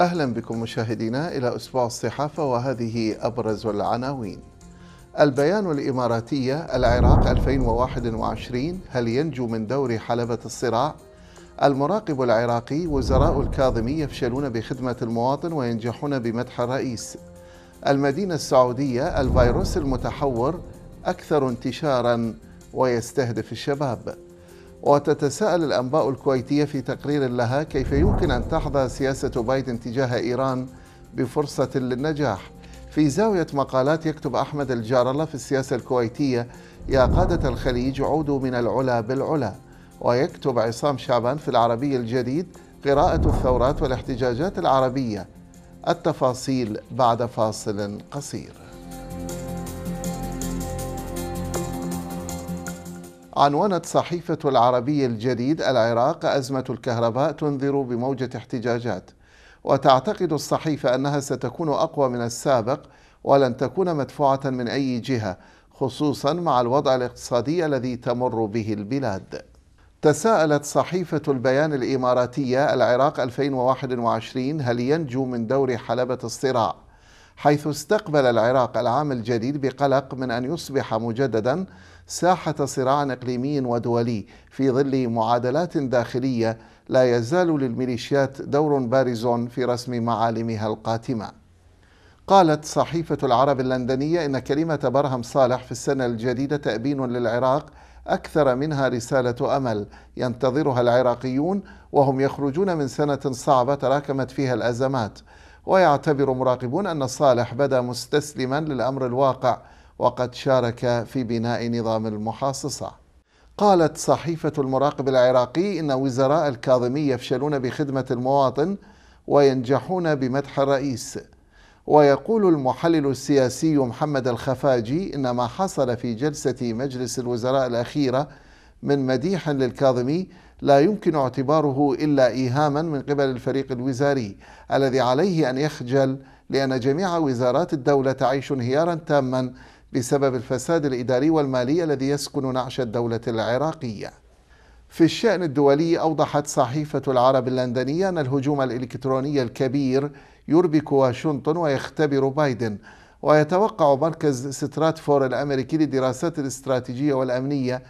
أهلا بكم مشاهدينا إلى أسبوع الصحافة وهذه أبرز العناوين البيان الإماراتية العراق 2021 هل ينجو من دور حلبة الصراع؟ المراقب العراقي وزراء الكاظمي يفشلون بخدمة المواطن وينجحون بمدح الرئيس المدينة السعودية الفيروس المتحور أكثر انتشارا ويستهدف الشباب وتتساءل الأنباء الكويتية في تقرير لها كيف يمكن أن تحظى سياسة بايدن تجاه إيران بفرصة للنجاح في زاوية مقالات يكتب أحمد الجار الله في السياسة الكويتية يا قادة الخليج عودوا من العلا بالعلا ويكتب عصام شعبان في العربي الجديد قراءة الثورات والاحتجاجات العربية التفاصيل بعد فاصل قصير عنونت صحيفة العربي الجديد العراق أزمة الكهرباء تنذر بموجة احتجاجات وتعتقد الصحيفة أنها ستكون أقوى من السابق ولن تكون مدفوعة من أي جهة خصوصا مع الوضع الاقتصادي الذي تمر به البلاد تساءلت صحيفة البيان الإماراتية العراق 2021 هل ينجو من دور حلبة الصراع؟ حيث استقبل العراق العام الجديد بقلق من أن يصبح مجددا ساحة صراع إقليمي ودولي في ظل معادلات داخلية لا يزال للميليشيات دور بارز في رسم معالمها القاتمة قالت صحيفة العرب اللندنية إن كلمة برهم صالح في السنة الجديدة تأبين للعراق أكثر منها رسالة أمل ينتظرها العراقيون وهم يخرجون من سنة صعبة تراكمت فيها الأزمات ويعتبر مراقبون أن صالح بدا مستسلما للأمر الواقع وقد شارك في بناء نظام المحاصصة قالت صحيفة المراقب العراقي إن وزراء الكاظمي يفشلون بخدمة المواطن وينجحون بمدح الرئيس ويقول المحلل السياسي محمد الخفاجي إن ما حصل في جلسة مجلس الوزراء الأخيرة من مديح للكاظمي لا يمكن اعتباره الا ايهاما من قبل الفريق الوزاري الذي عليه ان يخجل لان جميع وزارات الدوله تعيش انهيارا تاما بسبب الفساد الاداري والمالي الذي يسكن نعش الدوله العراقيه. في الشان الدولي اوضحت صحيفه العرب اللندنيه ان الهجوم الالكتروني الكبير يربك واشنطن ويختبر بايدن ويتوقع مركز ستراتفور الامريكي للدراسات الاستراتيجيه والامنيه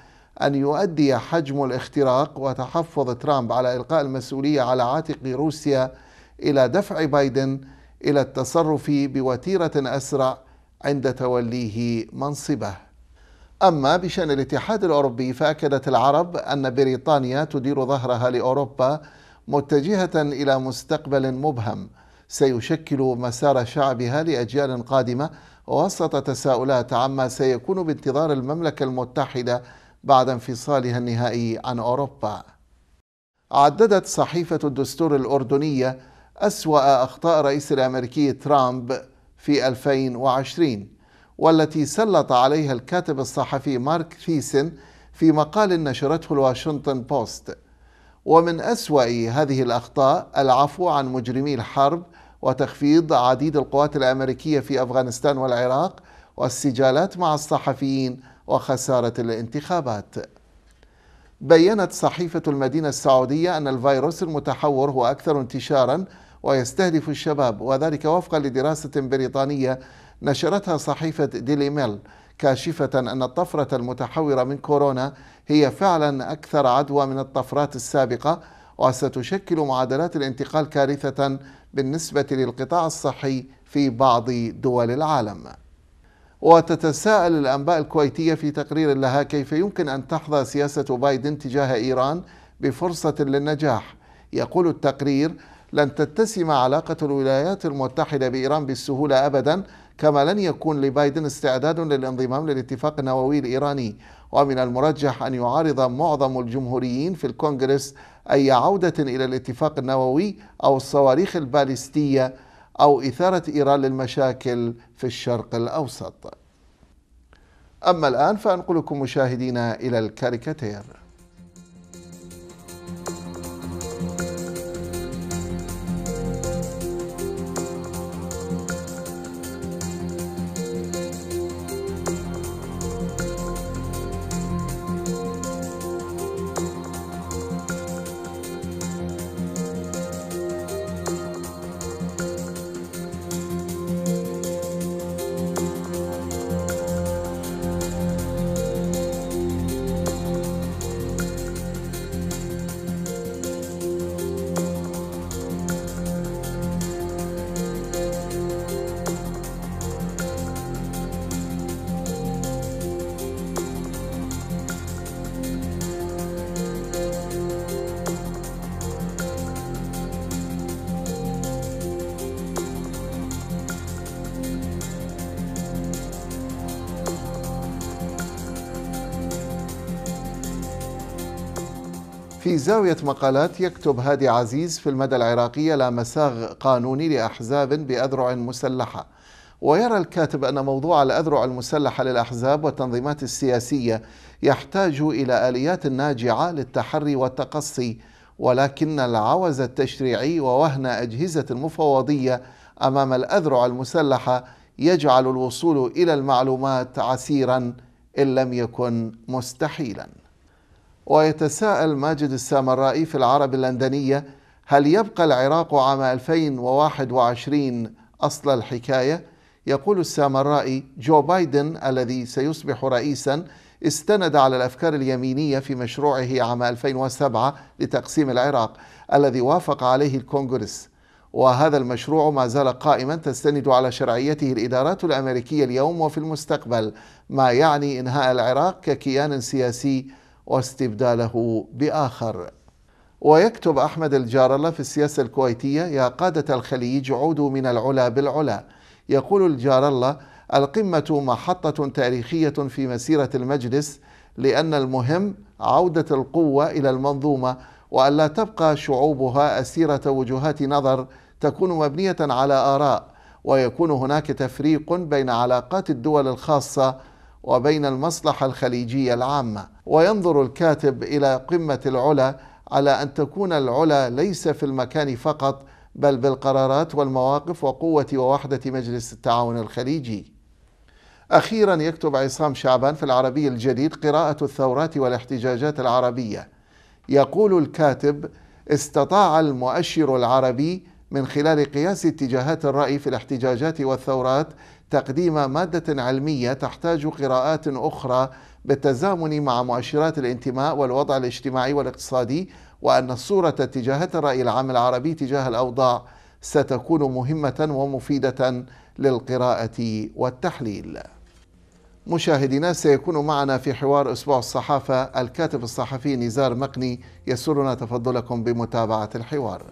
أن يؤدي حجم الاختراق وتحفظ ترامب على إلقاء المسؤولية على عاتق روسيا إلى دفع بايدن إلى التصرف بوتيرة أسرع عند توليه منصبه. أما بشأن الاتحاد الأوروبي فأكدت العرب أن بريطانيا تدير ظهرها لأوروبا متجهة إلى مستقبل مبهم سيشكل مسار شعبها لأجيال قادمة وسط تساؤلات عما سيكون بانتظار المملكة المتحدة بعد انفصالها النهائي عن أوروبا عددت صحيفة الدستور الأردنية أسوأ أخطاء الرئيس الأمريكي ترامب في 2020 والتي سلط عليها الكاتب الصحفي مارك ثيسن في مقال نشرته الواشنطن بوست ومن أسوأ هذه الأخطاء العفو عن مجرمي الحرب وتخفيض عديد القوات الأمريكية في أفغانستان والعراق والسجالات مع الصحفيين وخسارة الانتخابات بيّنت صحيفة المدينة السعودية أن الفيروس المتحور هو أكثر انتشاراً ويستهدف الشباب وذلك وفقا لدراسة بريطانية نشرتها صحيفة ديلي ميل كاشفة أن الطفرة المتحورة من كورونا هي فعلا أكثر عدوى من الطفرات السابقة وستشكل معادلات الانتقال كارثة بالنسبة للقطاع الصحي في بعض دول العالم وتتساءل الأنباء الكويتية في تقرير لها كيف يمكن أن تحظى سياسة بايدن تجاه إيران بفرصة للنجاح يقول التقرير لن تتسم علاقة الولايات المتحدة بإيران بالسهولة أبدا كما لن يكون لبايدن استعداد للانضمام للاتفاق النووي الإيراني ومن المرجح أن يعارض معظم الجمهوريين في الكونغرس أي عودة إلى الاتفاق النووي أو الصواريخ الباليستيه أو إثارة إيران للمشاكل في الشرق الأوسط أما الآن فأنقلكم مشاهدينا إلى الكاريكاتير في زاوية مقالات يكتب هادي عزيز في المدى العراقية لا مساغ قانوني لأحزاب بأذرع مسلحة ويرى الكاتب أن موضوع الأذرع المسلحة للأحزاب والتنظيمات السياسية يحتاج إلى آليات ناجعة للتحري والتقصي ولكن العوز التشريعي ووهن أجهزة المفوضية أمام الأذرع المسلحة يجعل الوصول إلى المعلومات عسيرا إن لم يكن مستحيلا ويتساءل ماجد السامرائي في العرب اللندنية هل يبقى العراق عام 2021 أصل الحكاية؟ يقول السامرائي جو بايدن الذي سيصبح رئيسا استند على الأفكار اليمينية في مشروعه عام 2007 لتقسيم العراق الذي وافق عليه الكونغرس وهذا المشروع ما زال قائما تستند على شرعيته الادارات الامريكيه اليوم وفي المستقبل ما يعني انهاء العراق ككيان سياسي واستبداله باخر ويكتب احمد الجار الله في السياسه الكويتيه يا قاده الخليج عودوا من العلا بالعلا يقول الجار الله القمه محطه تاريخيه في مسيره المجلس لان المهم عوده القوه الى المنظومه والا تبقى شعوبها اسيره وجهات نظر تكون مبنيه على اراء ويكون هناك تفريق بين علاقات الدول الخاصه وبين المصلحة الخليجية العامة وينظر الكاتب إلى قمة العلا على أن تكون العلا ليس في المكان فقط بل بالقرارات والمواقف وقوة ووحدة مجلس التعاون الخليجي أخيرا يكتب عصام شعبان في العربي الجديد قراءة الثورات والاحتجاجات العربية يقول الكاتب استطاع المؤشر العربي من خلال قياس اتجاهات الرأي في الاحتجاجات والثورات تقديم مادة علمية تحتاج قراءات أخرى بالتزامن مع مؤشرات الانتماء والوضع الاجتماعي والاقتصادي وأن الصورة تجاهة الرأي العام العربي تجاه الأوضاع ستكون مهمة ومفيدة للقراءة والتحليل مشاهدينا سيكون معنا في حوار أسبوع الصحافة الكاتب الصحفي نزار مقني يسرنا تفضلكم بمتابعة الحوار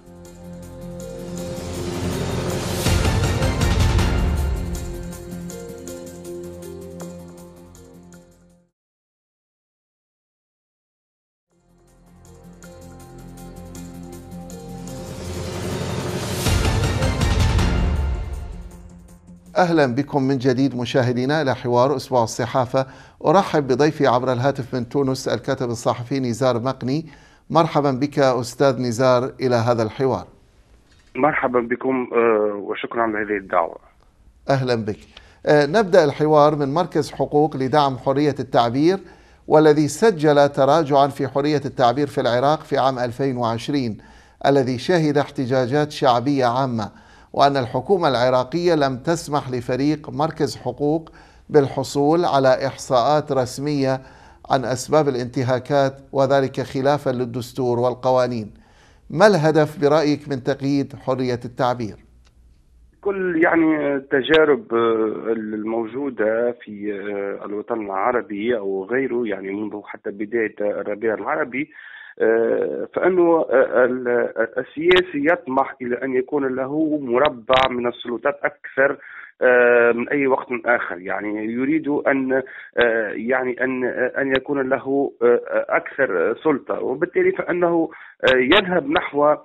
أهلا بكم من جديد مشاهدينا إلى حوار أسبوع الصحافة أرحب بضيفي عبر الهاتف من تونس الكاتب الصحفي نزار مقني مرحبا بك أستاذ نزار إلى هذا الحوار مرحبا بكم آه، وشكرا على هذه الدعوة أهلا بك آه، نبدأ الحوار من مركز حقوق لدعم حرية التعبير والذي سجل تراجعا في حرية التعبير في العراق في عام 2020 الذي شهد احتجاجات شعبية عامة وأن الحكومة العراقية لم تسمح لفريق مركز حقوق بالحصول على إحصاءات رسمية عن أسباب الانتهاكات وذلك خلافا للدستور والقوانين ما الهدف برأيك من تقييد حرية التعبير؟ كل يعني التجارب آه، الموجودة في آه، الوطن العربي أو غيره يعني منذ حتى بداية الربيع العربي آه، فانه آه، السياسي يطمح الى ان يكون له مربع من السلطات اكثر آه، من اي وقت اخر يعني يريد ان يعني ان ان يكون له اكثر سلطه وبالتالي فانه يذهب نحو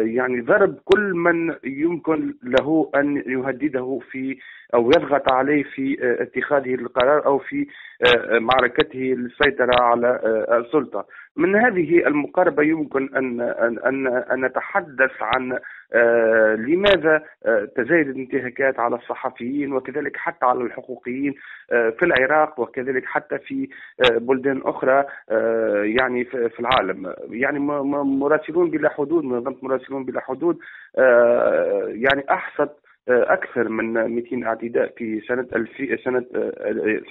يعني ضرب كل من يمكن له ان يهدده في او يضغط عليه في اتخاذه القرار او في معركته للسيطره على السلطه من هذه المقاربه يمكن ان ان ان نتحدث عن آه، لماذا آه، تزايد الانتهاكات على الصحفيين وكذلك حتى على الحقوقيين آه، في العراق وكذلك حتى في بلدان اخرى يعني في العالم يعني مراسلون بلا حدود منظمه مراسلون بلا حدود يعني احصت اكثر من 200 اعتداء في سنه الفي سنه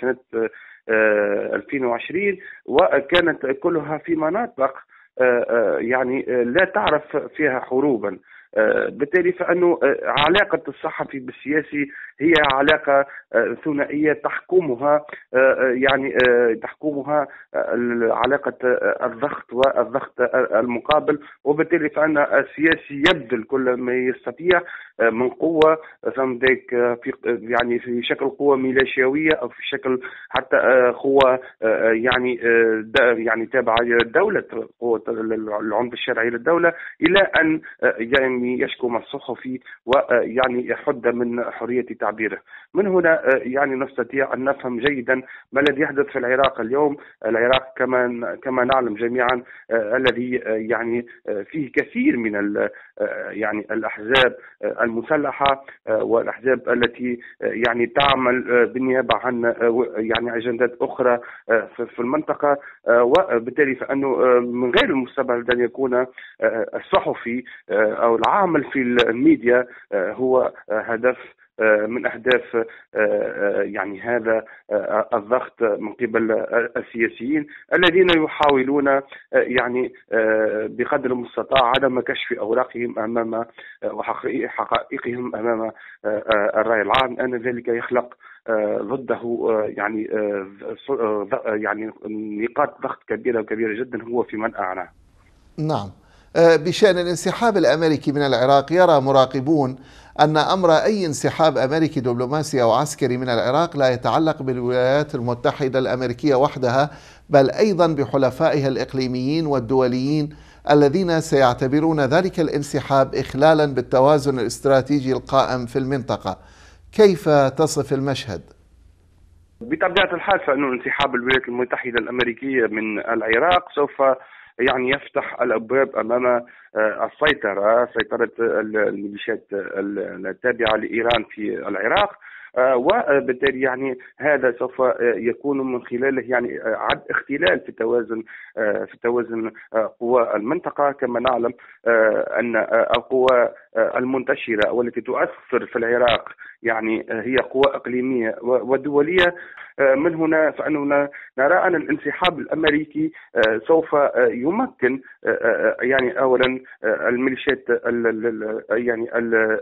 سنه 2020 آه، وكانت كلها في مناطق آه، آه، يعني لا تعرف فيها حروبا بالتالي فانه علاقه الصحفي بالسياسي هي علاقة آه، ثنائية تحكمها آه، آه، يعني تحكمها علاقة الضغط والضغط المقابل وبالتالي فأن السياسي يبذل كل ما يستطيع من قوة ذلك في يعني في شكل قوة ميليشياوية أو في شكل حتى قوة يعني يعني تابعة للدولة قوة العنف الشرعي للدولة إلى أن يعني يشكو الصحفي ويعني يحد من حرية تعبير تعبيره من هنا آه، يعني نستطيع أن نفهم جيدا ما الذي يحدث في العراق اليوم العراق كما كما نعلم جميعا آه، الذي آه، يعني فيه كثير من يعني الأحزاب المسلحة والأحزاب التي يعني تعمل بالنيابة عن يعني أجندات أخرى في المنطقة وبالتالي فأنه من غير المستبعد أن يكون الصحفي أو العامل في الميديا هو هدف آه، من اهداف آه، آه، يعني هذا الضغط من قبل السياسيين الذين يحاولون يعني بقدر المستطاع عدم كشف اوراقهم امام وحقائقهم امام الراي العام ان ذلك يخلق ضده يعني يعني نقاط ضغط كبيره وكبيره جدا هو في منأى عنها. نعم آه، بشان الانسحاب الامريكي من العراق يرى مراقبون ان امر اي انسحاب امريكي دبلوماسي او عسكري من العراق لا يتعلق بالولايات المتحده الامريكيه وحدها بل ايضا بحلفائها الاقليميين والدوليين الذين سيعتبرون ذلك الانسحاب اخلالا بالتوازن الاستراتيجي القائم في المنطقه. كيف تصف المشهد؟ بطبيعه الحال فانه انسحاب الولايات المتحده الامريكيه من العراق سوف يعني يفتح الابواب امام آه، السيطره سيطره الميليشيات التابعه لايران في العراق آه، وبالتالي يعني هذا سوف آه، يكون من خلاله يعني عد اختلال في التوازن آه، في توازن آه، قوى المنطقة كما نعلم آه، أن القوى المنتشرة والتي تؤثر في العراق يعني هي قوى إقليمية ودولية من هنا فاننا نرى ان الانسحاب الامريكي سوف يمكن يعني اولا الميليشيات يعني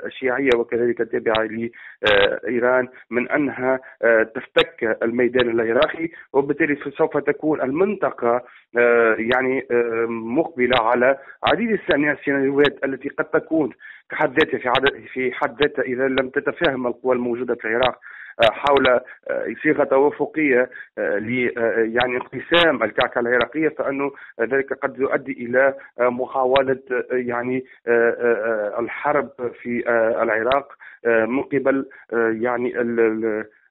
الشيعيه وكذلك التابعه لايران من انها تفتك الميدان العراقي وبالتالي سوف تكون المنطقه آه، يعني آه، مقبله على عديد السيناريوهات التي قد تكون كحد ذاتها في عدد في حد ذاتها اذا لم تتفاهم القوى الموجوده في العراق آه، حول صيغه توافقيه ل يعني انقسام الكعكه العراقيه فانه ذلك قد يؤدي الى محاوله يعني الحرب في العراق من قبل يعني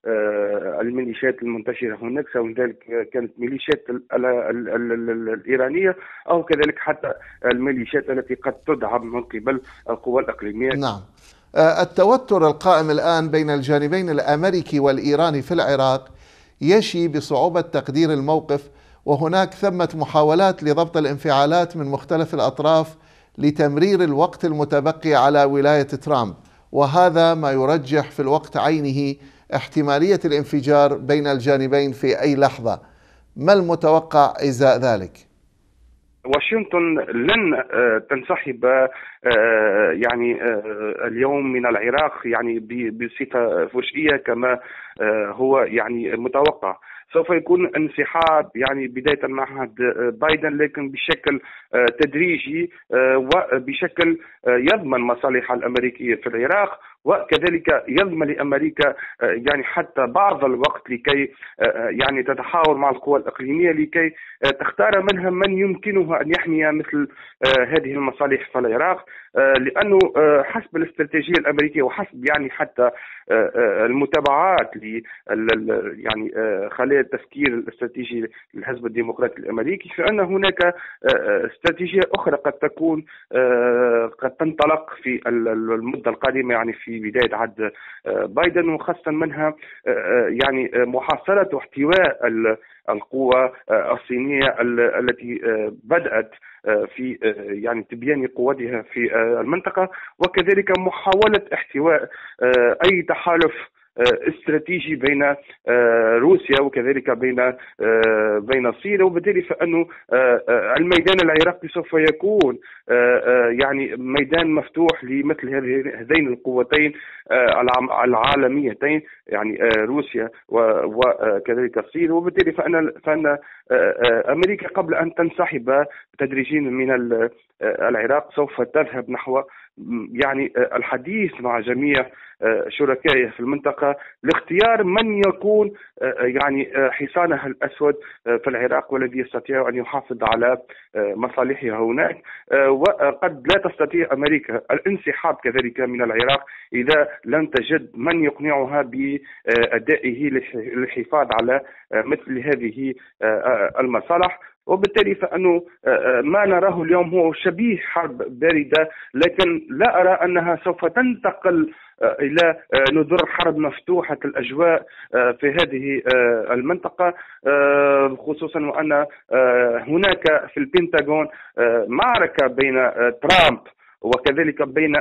آه، الميليشيات المنتشره هناك سواء ذلك كانت ميليشيات الايرانيه او كذلك حتى الميليشيات التي قد تدعم من قبل القوى الاقليميه نعم آه، التوتر القائم الان بين الجانبين الامريكي والايراني في العراق يشي بصعوبه تقدير الموقف وهناك ثمه محاولات لضبط الانفعالات من مختلف الاطراف لتمرير الوقت المتبقي على ولايه ترامب وهذا ما يرجح في الوقت عينه احتمالية الانفجار بين الجانبين في أي لحظة ما المتوقع إزاء ذلك؟ واشنطن لن آه، تنسحب آه، آه، يعني اليوم من العراق يعني بصفه فجئيه كما آه، هو يعني متوقع سوف يكون انسحاب يعني بداية مع آه، بايدن لكن بشكل آه، تدريجي وبشكل يضمن مصالح الأمريكية في العراق وكذلك يضمن لامريكا يعني حتى بعض الوقت لكي يعني تتحاور مع القوى الاقليميه لكي تختار منها من يمكنها ان يحمي مثل هذه المصالح في العراق لانه حسب الاستراتيجيه الامريكيه وحسب يعني حتى المتابعات في يعني آه، خلايا التفكير الاستراتيجي للحزب الديمقراطي الامريكي فان هناك آه، آه، استراتيجيه اخرى قد تكون قد تنطلق في المده القادمه يعني في بدايه عهد بايدن وخاصه منها يعني محاصره واحتواء القوى الصينيه التي بدات في يعني تبيان قوتها في المنطقه وكذلك محاوله احتواء اي تحالف آه، استراتيجي بين آه، روسيا وكذلك بين آه، بين الصين وبالتالي فانه الميدان العراقي سوف يكون يعني ميدان مفتوح لمثل هذين القوتين العالميتين يعني روسيا وكذلك الصين وبالتالي فان فان امريكا قبل ان تنسحب تدريجيا من العراق سوف تذهب نحو يعني آه، الحديث مع جميع آه، شركائه في المنطقه لاختيار من يكون آه، يعني حصانه الاسود في العراق والذي يستطيع ان يحافظ على مصالحها هناك وقد لا تستطيع امريكا الانسحاب كذلك من العراق اذا لم تجد من يقنعها بادائه للحفاظ على مثل هذه المصالح وبالتالي فانه آه، آه، ما نراه اليوم هو شبيه حرب بارده لكن لا ارى انها سوف تنتقل آه، الى ندر حرب مفتوحه الاجواء في هذه المنطقه خصوصا وان هناك في البنتاغون معركه بين ترامب وكذلك بين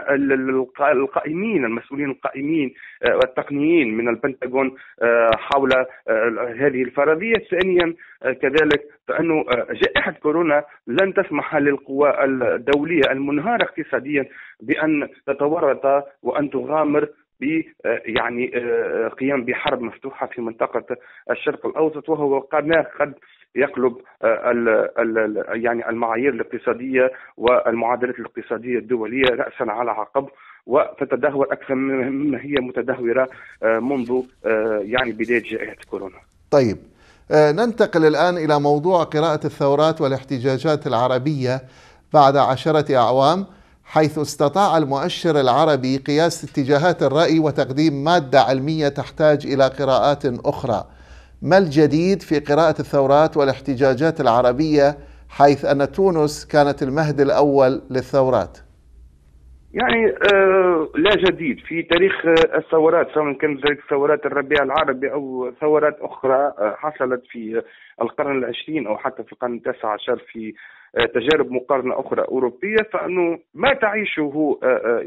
القائمين المسؤولين القائمين آه، والتقنيين من البنتاغون آه، حول آه، هذه الفرضية ثانيا كذلك بانه جائحه كورونا لن تسمح للقوى الدوليه المنهاره اقتصاديا بان تتورط وان تغامر ب يعني قيام بحرب مفتوحه في منطقه الشرق الاوسط وهو قناه قد يقلب آه، يعني المعايير الاقتصاديه والمعادلات الاقتصاديه الدوليه راسا على عقب وتتدهور اكثر مما هي متدهوره آه، منذ آه، يعني بدايه جائحه كورونا. طيب ننتقل الان الى موضوع قراءه الثورات والاحتجاجات العربيه بعد عشره اعوام حيث استطاع المؤشر العربي قياس اتجاهات الراي وتقديم ماده علميه تحتاج الى قراءات اخرى. ما الجديد في قراءة الثورات والاحتجاجات العربية حيث أن تونس كانت المهد الأول للثورات يعني آه، لا جديد في تاريخ آه، الثورات سواء كانت ذلك ثورات الربيع العربي او ثورات اخرى آه، حصلت في القرن العشرين او حتى في القرن التاسع عشر في تجارب مقارنه اخرى اوروبيه فانه ما تعيشه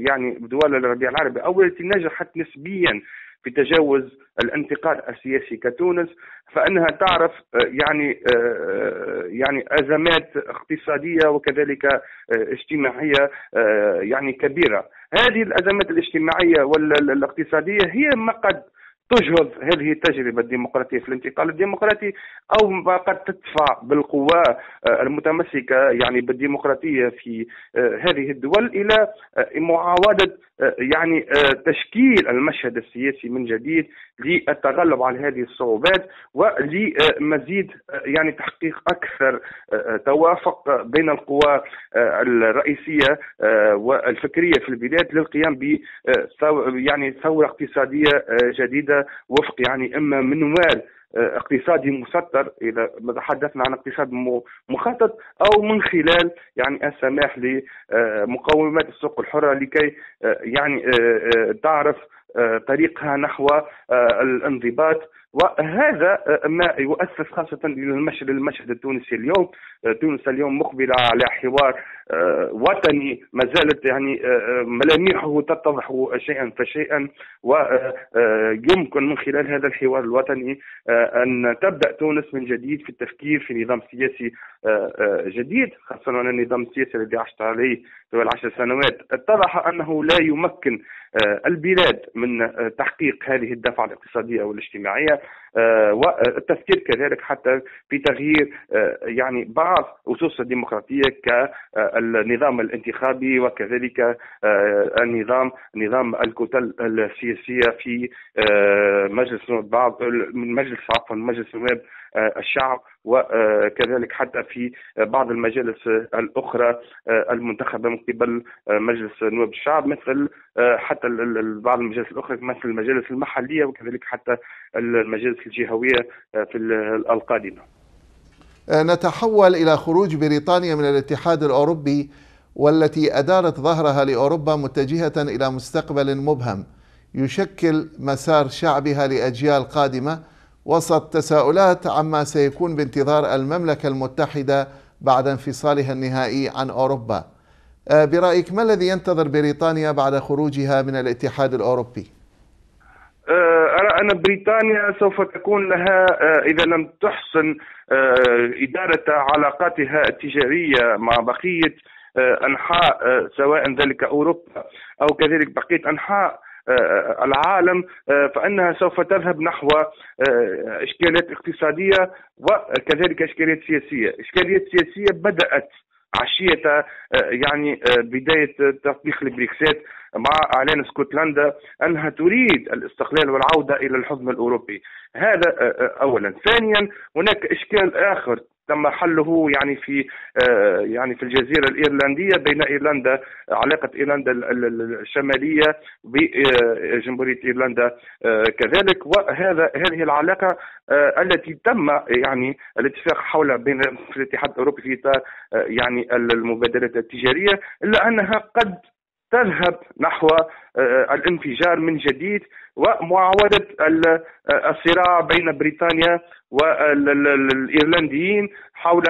يعني دول الربيع العربي او التي نجحت نسبيا في تجاوز الانتقاد السياسي كتونس فانها تعرف آه، يعني آه، آه، يعني ازمات اقتصاديه وكذلك اجتماعيه يعني كبيره هذه الازمات الاجتماعيه والاقتصاديه هي ما قد تجهض هذه التجربة الديمقراطية في الانتقال الديمقراطي أو قد تدفع بالقوى آه، المتمسكة يعني بالديمقراطية في آه، هذه الدول إلى آه، معاودة يعني تشكيل المشهد السياسي من جديد للتغلب على هذه الصعوبات ولمزيد يعني تحقيق اكثر آه، توافق بين القوى آه، الرئيسيه آه، والفكريه في البلاد للقيام ب يعني ثوره اقتصاديه جديده وفق يعني اما منوال اقتصادي مسطر اذا تحدثنا عن اقتصاد مخطط او من خلال يعني السماح لمقومات السوق الحره لكي يعني تعرف آه، طريقها نحو آه، الانضباط وهذا آه، ما يؤسس خاصة للمشهد المشهد التونسي اليوم آه، تونس اليوم مقبلة على حوار آه، وطني ما زالت يعني ملامحه تتضح شيئا فشيئا ويمكن من خلال هذا الحوار الوطني أن تبدأ تونس من جديد في التفكير في نظام سياسي جديد خاصة أن النظام السياسي الذي عشت عليه طوال عشر سنوات اتضح أنه لا يمكن البلاد من تحقيق هذه الدفعة الاقتصادية والاجتماعية آه، والتفكير آه، كذلك حتى في تغيير آه، يعني بعض اسس الديمقراطيه كالنظام الانتخابي وكذلك النظام نظام الكتل السياسيه في مجلس بعض مجلس عفوا مجلس النواب آه، الشعب وكذلك حتى في بعض المجالس الاخرى آه، المنتخبه من قبل آه، مجلس نواب الشعب مثل حتى بعض المجالس الاخرى مثل المجالس المحليه وكذلك حتى المجالس الجهويه في القادمه. نتحول الى خروج بريطانيا من الاتحاد الاوروبي والتي ادارت ظهرها لاوروبا متجهه الى مستقبل مبهم يشكل مسار شعبها لاجيال قادمه وسط تساؤلات عما سيكون بانتظار المملكة المتحدة بعد انفصالها النهائي عن أوروبا أه، برأيك ما الذي ينتظر بريطانيا بعد خروجها من الاتحاد الأوروبي؟ أه، أرى أن بريطانيا سوف تكون لها أه، إذا لم تحسن إدارة علاقاتها التجارية مع بقية أنحاء سواء ذلك أوروبا أو كذلك بقية أنحاء آه، آه، العالم آه، فانها سوف تذهب نحو اشكاليات اقتصاديه وكذلك اشكاليات سياسيه، اشكاليات سياسيه بدات عشيه يعني بدايه تطبيق البريكسات مع اعلان اسكتلندا انها تريد الاستقلال والعوده الى الحزم الاوروبي هذا آه، آه، اولا ثانيا هناك اشكال اخر تم حله يعني في آه، يعني في الجزيره الايرلنديه بين ايرلندا علاقه ايرلندا الشماليه بجمهوريه ايرلندا كذلك وهذا هذه العلاقه التي تم يعني الاتفاق حولها بين في الاتحاد الاوروبي في اطار يعني المبادلات التجاريه الا انها قد تذهب نحو آه، آه، الانفجار من جديد ومعاودة آه، الصراع بين بريطانيا والايرلنديين حول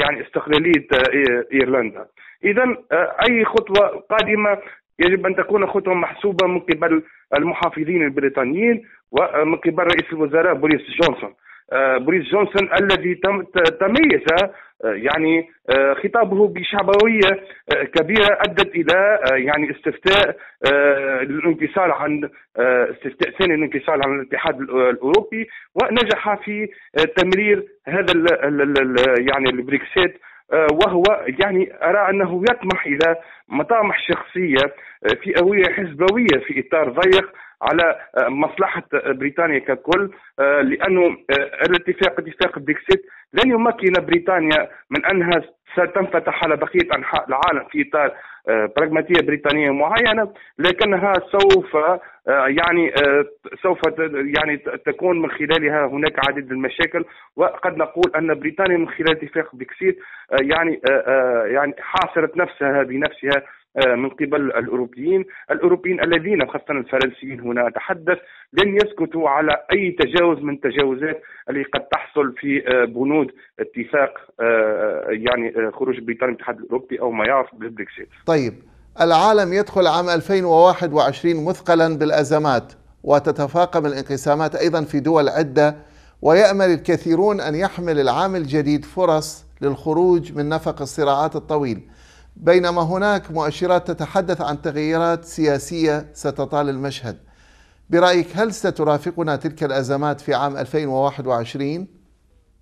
يعني استقلالية ايرلندا. اذا اي خطوة قادمة يجب ان تكون خطوه محسوبه من قبل المحافظين البريطانيين ومن قبل رئيس الوزراء بوريس جونسون آه، بوريس جونسون الذي تميز آه، يعني آه، خطابه بشعبويه كبيره ادت الى يعني استفتاء الانفصال عن استفتاء ثاني الانفصال عن الاتحاد الاوروبي ونجح في تمرير هذا يعني البريكسيت وهو يعني ارى انه يطمح الى مطامح شخصيه فئويه حزبويه في اطار ضيق على آه، مصلحه آه، بريطانيا ككل آه، لانه الاتفاق اتفاق بريكسيت لن يمكن بريطانيا من انها ستنفتح على بقيه انحاء العالم في اطار براغماتيه بريطانيه معينه لكنها سوف يعني سوف يعني تكون من خلالها هناك عديد المشاكل وقد نقول ان بريطانيا من خلال اتفاق بيكسيت يعني يعني حاصرت نفسها بنفسها آه، من قبل الاوروبيين، الاوروبيين الذين خاصه الفرنسيين هنا اتحدث لن يسكتوا على اي تجاوز من التجاوزات اللي قد تحصل في آه، بنود اتفاق آه، يعني خروج بريطانيا من الاتحاد الاوروبي او ما يعرف بالبريكسيت. طيب العالم يدخل عام 2021 مثقلا بالازمات وتتفاقم الانقسامات ايضا في دول عده ويامل الكثيرون ان يحمل العام الجديد فرص للخروج من نفق الصراعات الطويل. بينما هناك مؤشرات تتحدث عن تغييرات سياسية ستطال المشهد برأيك هل سترافقنا تلك الأزمات في عام 2021؟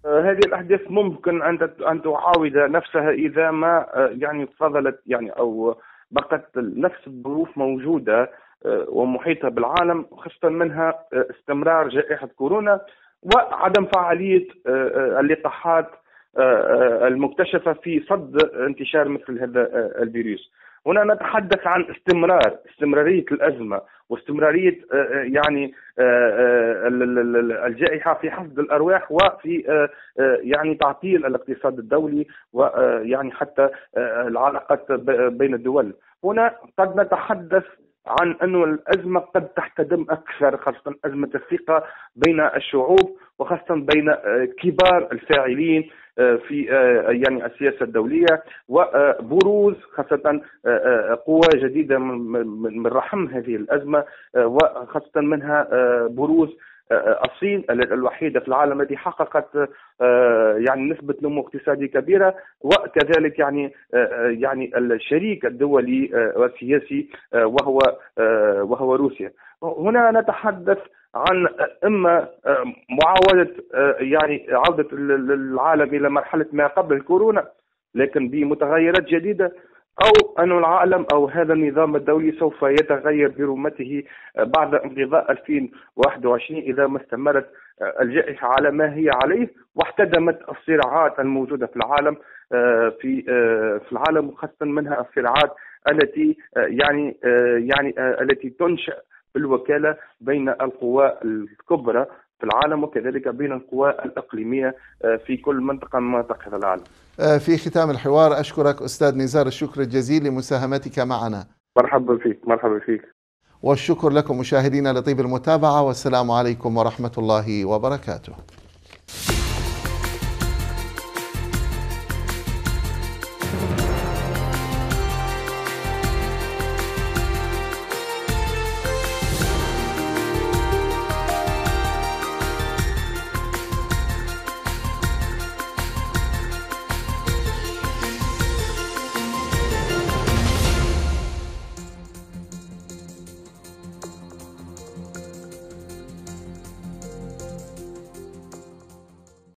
آه، هذه الأحداث ممكن أن أن تعاود نفسها إذا ما آه، يعني فضلت يعني أو بقت نفس الظروف موجودة آه، ومحيطة بالعالم خاصة منها استمرار جائحة كورونا وعدم فعالية اللقاحات آه، آه، المكتشفه في صد انتشار مثل هذا آه، الفيروس. هنا نتحدث عن استمرار استمراريه الازمه واستمراريه يعني الجائحه في حفظ الارواح وفي يعني تعطيل الاقتصاد الدولي ويعني حتى العلاقات بين الدول هنا قد نتحدث عن أن الأزمة قد تحتدم أكثر خاصة أزمة الثقة بين الشعوب وخاصة بين آه، كبار الفاعلين آه، في آه، يعني السياسة الدولية وبروز خاصة قوى جديدة من رحم هذه الأزمة وخاصة منها بروز الصين الوحيده في العالم التي حققت آه، يعني نسبه نمو اقتصادي كبيره وكذلك يعني آه، آه، يعني الشريك الدولي والسياسي وهو وهو روسيا هنا نتحدث عن اما معاوده يعني عوده العالم الى مرحله ما قبل الكورونا لكن بمتغيرات جديده أو أن العالم أو هذا النظام الدولي سوف يتغير برمته بعد انقضاء 2021 إذا ما استمرت الجائحة على ما هي عليه واحتدمت الصراعات الموجودة في العالم آه، في آه، في العالم وخاصة منها الصراعات التي آه، يعني يعني التي تنشأ بالوكالة بين القوى الكبرى في العالم وكذلك بين القوى الإقليمية آه، في كل منطقة من مناطق هذا العالم آه، في ختام الحوار أشكرك أستاذ نزار الشكر الجزيل لمساهمتك معنا مرحبا فيك مرحبا فيك والشكر لكم مشاهدينا لطيب المتابعة والسلام عليكم ورحمة الله وبركاته